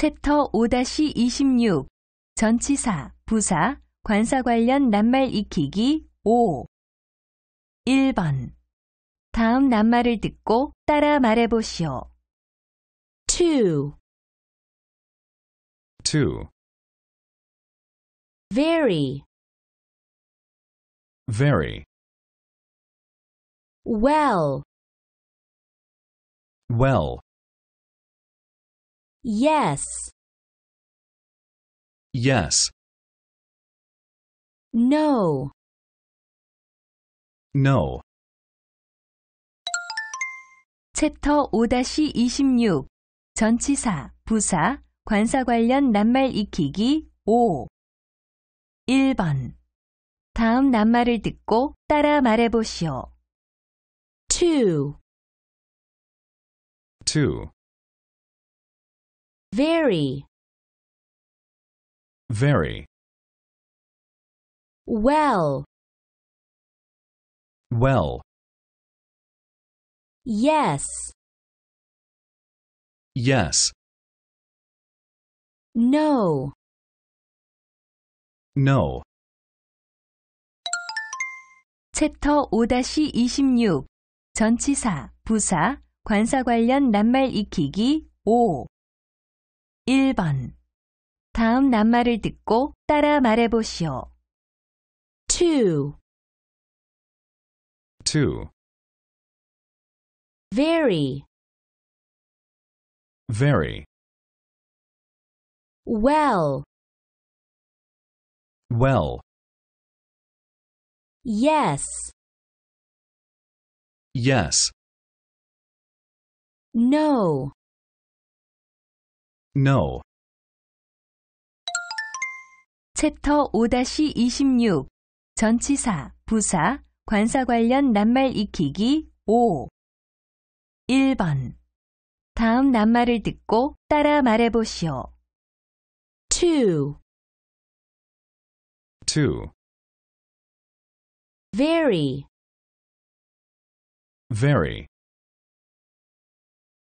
챕터 5-26 전치사, 부사, 관사 관련 낱말 익히기 5 1번 다음 낱말을 듣고 따라 말해보시오. 2 2. Very Very well Well Yes. Yes. No. No. 챕터 5-26 전치사, 부사, 관사 관련 낱말 익히기 5 1번 다음 낱말을 듣고 따라 말해보시오. 2 2 very very well well yes yes no no 챕터 5-26 전치사, 부사, 관사 관련 낱말 익히기 5 1번 다음 낱말을 듣고 따라 말해 보시오. 2 2. Very Very well well. yes Yes. no No. 챕터 5-26 전치사, 부사, 관사 관련 낱말 익히기 5 1번 다음 낱말을 듣고 따라 말해보시오. 2 2. Very Very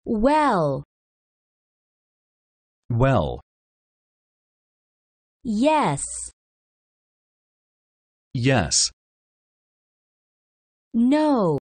Well Well. Yes. Yes. No.